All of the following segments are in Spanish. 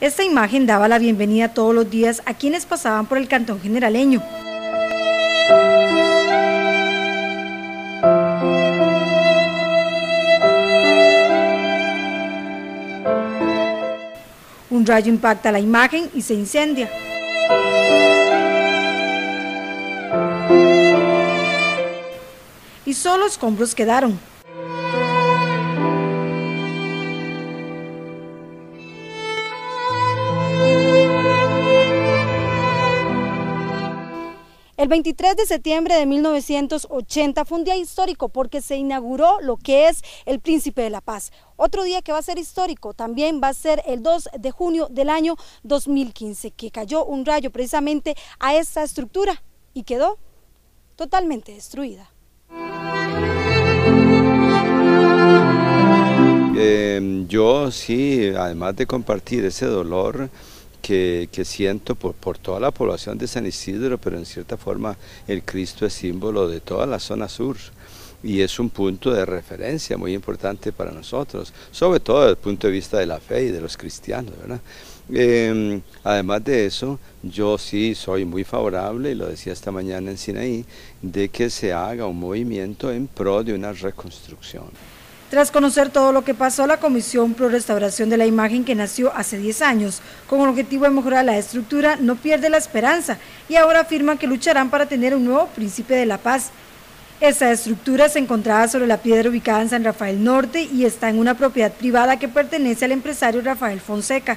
Esta imagen daba la bienvenida todos los días a quienes pasaban por el Cantón Generaleño. Un rayo impacta la imagen y se incendia. Y solo escombros quedaron. El 23 de septiembre de 1980 fue un día histórico porque se inauguró lo que es el Príncipe de la Paz. Otro día que va a ser histórico también va a ser el 2 de junio del año 2015, que cayó un rayo precisamente a esta estructura y quedó totalmente destruida. Em, yo sí, además de compartir ese dolor, que, siento por, toda la población de San Isidro, pero en cierta forma el Cristo es símbolo de toda la zona sur y es un punto de referencia muy importante para nosotros, sobre todo desde el punto de vista de la fe y de los cristianos, ¿verdad? Em, además de eso, yo sí soy muy favorable, y lo decía esta mañana en Sinaí, de que se haga un movimiento en pro de una reconstrucción. Tras conocer todo lo que pasó, la Comisión Pro Restauración de la Imagen, que nació hace 10 años con el objetivo de mejorar la estructura, no pierde la esperanza y ahora afirma que lucharán para tener un nuevo príncipe de la paz. Esa estructura se encontraba sobre la piedra ubicada en San Rafael Norte y está en una propiedad privada que pertenece al empresario Rafael Fonseca.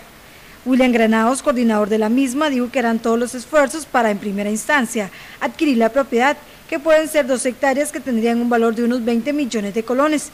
William Granados, coordinador de la misma, dijo que harán todos los esfuerzos para, en primera instancia, adquirir la propiedad, que pueden ser dos hectáreas que tendrían un valor de unos 20 millones de colones.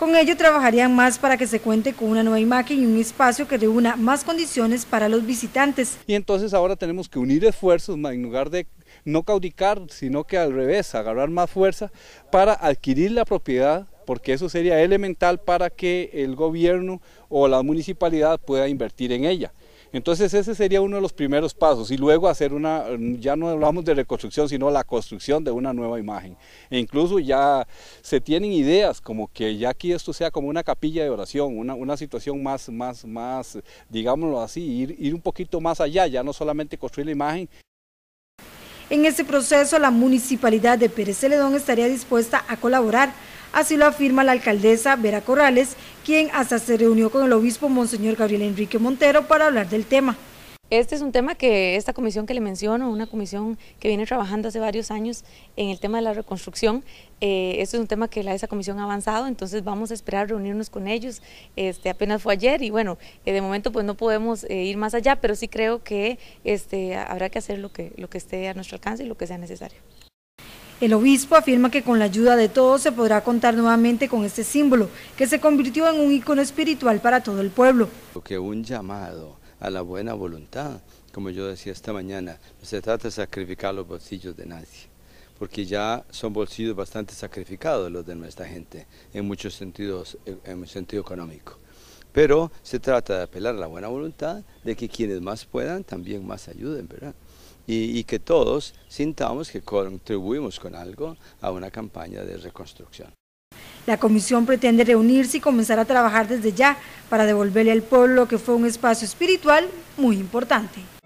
Con ello trabajarían más para que se cuente con una nueva imagen y un espacio que reúna más condiciones para los visitantes. Y entonces ahora tenemos que unir esfuerzos en lugar de no caudicar, sino que al revés, agarrar más fuerza para adquirir la propiedad porque eso sería elemental para que el gobierno o la municipalidad pueda invertir en ella. Entonces ese sería uno de los primeros pasos y luego hacer una, ya no hablamos de reconstrucción, sino la construcción de una nueva imagen. E incluso ya se tienen ideas como que ya aquí esto sea como una capilla de oración, una, situación más, más, más, digámoslo así, ir, ir un poquito más allá, ya no solamente construir la imagen, en este proceso, la municipalidad de Pérez Celedón estaría dispuesta a colaborar, así lo afirma la alcaldesa Vera Corrales, quien hasta se reunió con el obispo Monseñor Gabriel Enrique Montero para hablar del tema. Este es un tema que esta comisión que le menciono, una comisión que viene trabajando hace varios años en el tema de la reconstrucción, eh, este es un tema que la, esa comisión ha avanzado, entonces vamos a esperar reunirnos con ellos, este, apenas fue ayer y bueno, eh, de momento pues no podemos eh, ir más allá, pero sí creo que este, habrá que hacer lo que, lo que esté a nuestro alcance y lo que sea necesario. El obispo afirma que con la ayuda de todos se podrá contar nuevamente con este símbolo, que se convirtió en un icono espiritual para todo el pueblo. porque un llamado a la buena voluntad, como yo decía esta mañana, no se trata de sacrificar los bolsillos de nadie, porque ya son bolsillos bastante sacrificados los de nuestra gente, en muchos sentidos, en sentido económico. Pero se trata de apelar a la buena voluntad de que quienes más puedan también más ayuden, ¿verdad? Y, y que todos sintamos que contribuimos con algo a una campaña de reconstrucción. La comisión pretende reunirse y comenzar a trabajar desde ya para devolverle al pueblo que fue un espacio espiritual muy importante.